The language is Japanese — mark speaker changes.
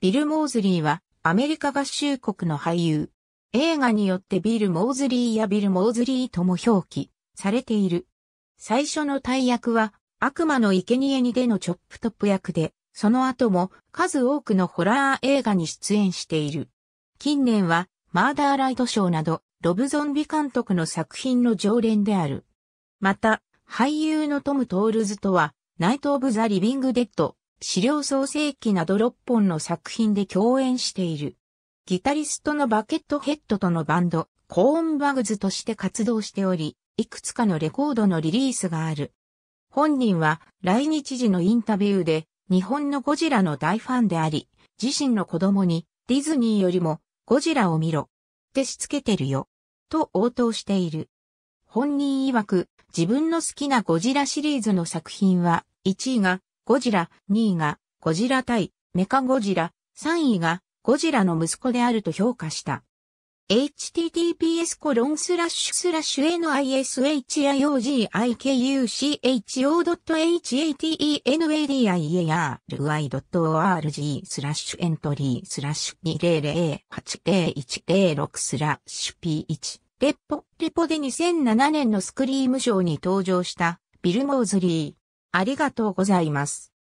Speaker 1: ビル・モーズリーはアメリカ合衆国の俳優。映画によってビル・モーズリーやビル・モーズリーとも表記されている。最初の大役は悪魔の生贄にでのチョップトップ役で、その後も数多くのホラー映画に出演している。近年はマーダーライトショーなどロブゾンビ監督の作品の常連である。また、俳優のトム・トールズとは、ナイト・オブ・ザ・リビング・デッド、資料創世記など6本の作品で共演している。ギタリストのバケットヘッドとのバンド、コーンバグズとして活動しており、いくつかのレコードのリリースがある。本人は来日時のインタビューで、日本のゴジラの大ファンであり、自身の子供にディズニーよりもゴジラを見ろってしつけてるよ、と応答している。本人曰く自分の好きなゴジラシリーズの作品は1位がゴジラ、2位がゴジラ対メカゴジラ、3位がゴジラの息子であると評価した。https n i s h i o g i c u c h o h a t e n a d i a r o r g スラッシュエントリースラッシュ2008.106 0スラッシュ p1 レポ、レポで2007年のスクリームショーに登場したビル・モーズリー。ありがとうございます。